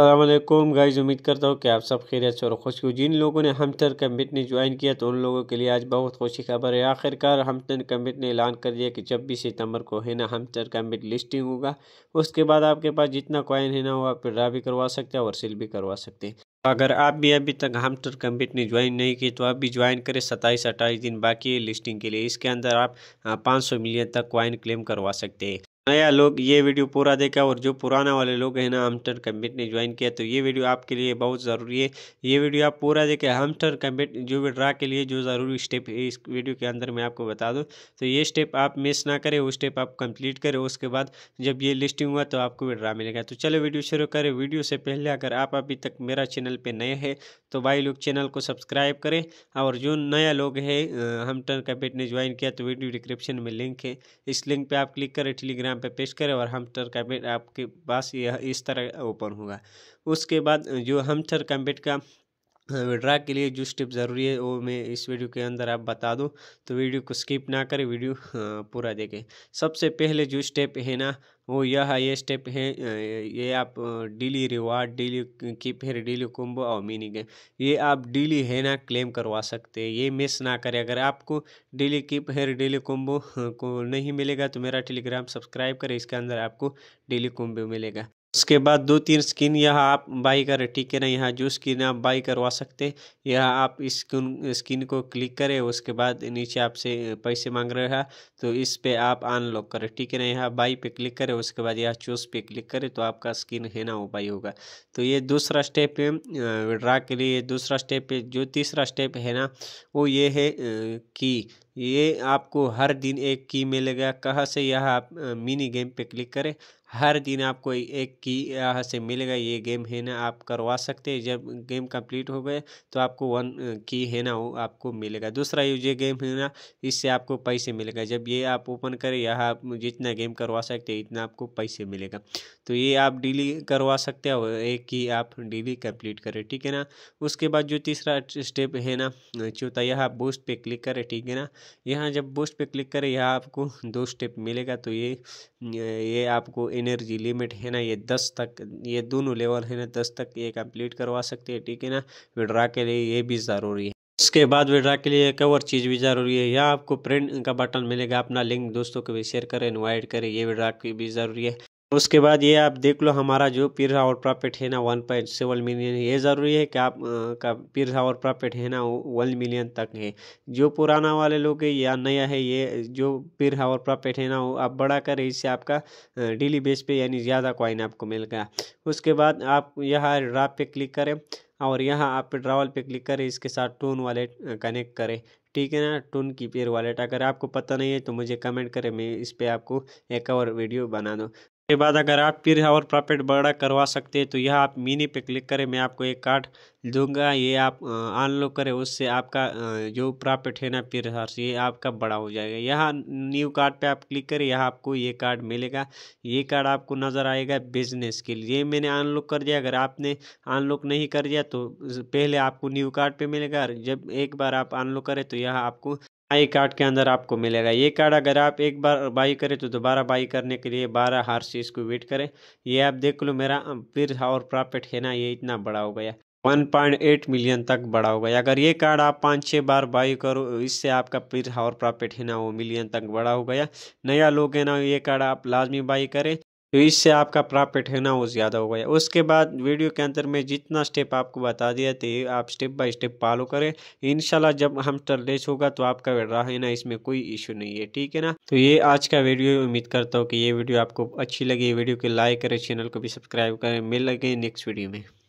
अल्लाम गाइज उम्मीद करता हूँ कि आप सब खैरियत और खुश हो जिन लोगों ने हमतन कमिट ने ज्वाइन किया तो उन लोगों के लिए आज बहुत खुशी खबर है आखिरकार हमतन कमिट ने ऐलान कर दिया कि छब्बीस सितंबर को है ना हमतन कमिट लिस्टिंग होगा उसके बाद आपके पास जितना कॉइन है ना वो आप ड्रा भी करवा सकते हैं और सेल भी करवा सकते हैं अगर आप भी अभी तक हमटर कम्पिट ने ज्वाइन नहीं की तो आप भी ज्वाइन करें सत्ताईस अट्ठाईस दिन बाकी है लिस्टिंग के लिए इसके अंदर आप हाँ, पाँच सौ मिलियन तक क्वाइन क्लेम करवा सकते हैं नया लोग ये वीडियो पूरा देखा और जो पुराना वाले लोग हैं ना हमस्टर कम्बिट ने ज्वाइन किया तो ये वीडियो आपके लिए बहुत ज़रूरी है ये वीडियो आप पूरा देखें हमस्टर कम्बिट जो विड्रा के लिए जो ज़रूरी स्टेप है इस वीडियो के अंदर मैं आपको बता दूँ तो ये स्टेप आप मिस ना करें वो स्टेप आप कंप्लीट करें उसके बाद जब ये लिस्टिंग हुआ तो आपको विड्रा मिलेगा तो चलो वीडियो शुरू करें वीडियो से पहले अगर आप अभी तक मेरा चैनल पर नए हैं तो भाई लोग चैनल को सब्सक्राइब करें और जो नया लोग है हमस्टर कम्बिट ने ज्वाइन किया तो वीडियो डिस्क्रिप्शन में लिंक है इस लिंक पर आप क्लिक करें टेलीग्राम यहाँ पे पेस्ट करें और हमटर का आपके पास यह इस तरह ओपन होगा उसके बाद जो हमटर का का विड्रा के लिए जो स्टेप ज़रूरी है वो मैं इस वीडियो के अंदर आप बता दूं तो वीडियो को स्किप ना करें वीडियो हाँ, पूरा देखें सबसे पहले जो स्टेप है ना वो यह ये स्टेप है ये आप डेली रिवार्ड डेली की फिर डेली कुंभो और मीनिंग गेम ये आप डेली है ना क्लेम करवा सकते हैं ये मिस ना करें अगर आपको डेली की फिर डेली कुंभो हाँ, को नहीं मिलेगा तो मेरा टेलीग्राम सब्सक्राइब करें इसके अंदर आपको डेली कुंभो मिलेगा उसके बाद दो तीन स्किन यह आप बाई करें ठीक है ना यहाँ जो स्किन आप बाई करवा सकते यह आप इस स्किन स्किन को क्लिक करें उसके बाद नीचे आपसे पैसे मांग रहे हैं तो इस पे आप अनलॉक करें ठीक है ना यहाँ बाई पे क्लिक करें उसके बाद यह चूज पे क्लिक करें तो आपका स्किन है ना वो बाई होगा तो ये दूसरा स्टेप है विड्रा के लिए दूसरा स्टेप जो तीसरा स्टेप है ना वो ये है कि ये आपको हर दिन एक की मिलेगा कहाँ से यह आप मिनी गेम पे क्लिक करें हर दिन आपको एक की यहाँ से मिलेगा ये गेम है ना आप करवा सकते हैं जब गेम कंप्लीट हो गए तो आपको वन की है ना वो आपको मिलेगा दूसरा ये गेम है ना इससे आपको पैसे मिलेगा जब ये आप ओपन करें यह आप जितना गेम करवा सकते हैं इतना आपको पैसे मिलेगा तो ये आप डेली करवा सकते हो एक की आप डेली कंप्लीट करें ठीक है ना उसके बाद जो तीसरा स्टेप है ना चौथा यह आप बूस्ट पर क्लिक करें ठीक है ना यहाँ जब बूस्ट पे क्लिक करें यहाँ आपको दो स्टेप मिलेगा तो ये ये आपको एनर्जी लिमिट है ना ये दस तक ये दोनों लेवल है ना दस तक ये कंप्लीट करवा सकते हैं ठीक है ना विड्रा के लिए ये भी ज़रूरी है इसके बाद विड्रा के लिए एक और चीज़ भी ज़रूरी है यहाँ आपको प्रिंट का बटन मिलेगा अपना लिंक दोस्तों को भी शेयर करें इन्वाइट करें ये विड्रा की भी ज़रूरी है उसके बाद ये आप देख लो हमारा जो पीर और प्रॉफिट है ना वन पॉइंट सेवन मिलियन ये ज़रूरी है कि आप का पीर और प्रॉफिट है ना वन मिलियन तक है जो पुराना वाले लोग है या नया है ये जो पीर और प्रॉफिट है ना वो आप बड़ा करें इससे आपका डेली बेस पे यानी ज़्यादा कॉइन आपको मिल गया उसके बाद आप यहाँ ड्राफ पे क्लिक करें और यहाँ आप ड्रावल पे क्लिक करें इसके साथ टोन वाले कनेक्ट करें ठीक है ना टोन की पेयर वॉलेट अगर आपको पता नहीं है तो मुझे कमेंट करें मैं इस पर आपको एक और वीडियो बना दूँ उसके बाद अगर आप फिर और प्रॉफिट बड़ा करवा सकते हैं तो यह आप मिनी पे क्लिक करें मैं आपको एक कार्ड दूंगा ये आप अनलॉक करें उससे आपका जो प्रॉफिट है ना फिर हर ये आपका बड़ा हो जाएगा यहाँ न्यू कार्ड पे आप क्लिक करें यहाँ आपको ये कार्ड मिलेगा ये कार्ड आपको नज़र आएगा बिजनेस के लिए मैंने अनलॉक कर दिया अगर आपने अनलॉक नहीं कर दिया तो पहले आपको न्यू कार्ड पर मिलेगा जब एक बार आप अनलॉक करें तो यह आपको आई कार्ड के अंदर आपको मिलेगा ये कार्ड अगर आप एक बार बाई करें तो दोबारा बाई करने के लिए बारह से को वेट करें ये आप देख लो मेरा फिर और प्रॉफिट है ना ये इतना बड़ा हो गया 1.8 मिलियन तक बड़ा हो गया अगर ये कार्ड आप पाँच छः बार बाई करो इससे आपका फिर और प्रॉफिट है ना वो मिलियन तक बड़ा हो गया नया लोग है ना ये कार्ड आप लाजमी बाई करें तो इससे आपका प्रॉफिट है ना वो ज़्यादा हो गया उसके बाद वीडियो के अंदर में जितना स्टेप आपको बता दिया थे आप स्टेप बाय स्टेप फॉलो करें इनशाला जब हम टर्लेस होगा तो आपका रहा है ना इसमें कोई इशू नहीं है ठीक है ना तो ये आज का वीडियो उम्मीद करता हूँ कि ये वीडियो आपको अच्छी लगी वीडियो को लाइक करें चैनल को भी सब्सक्राइब करें मिल लगे नेक्स्ट वीडियो में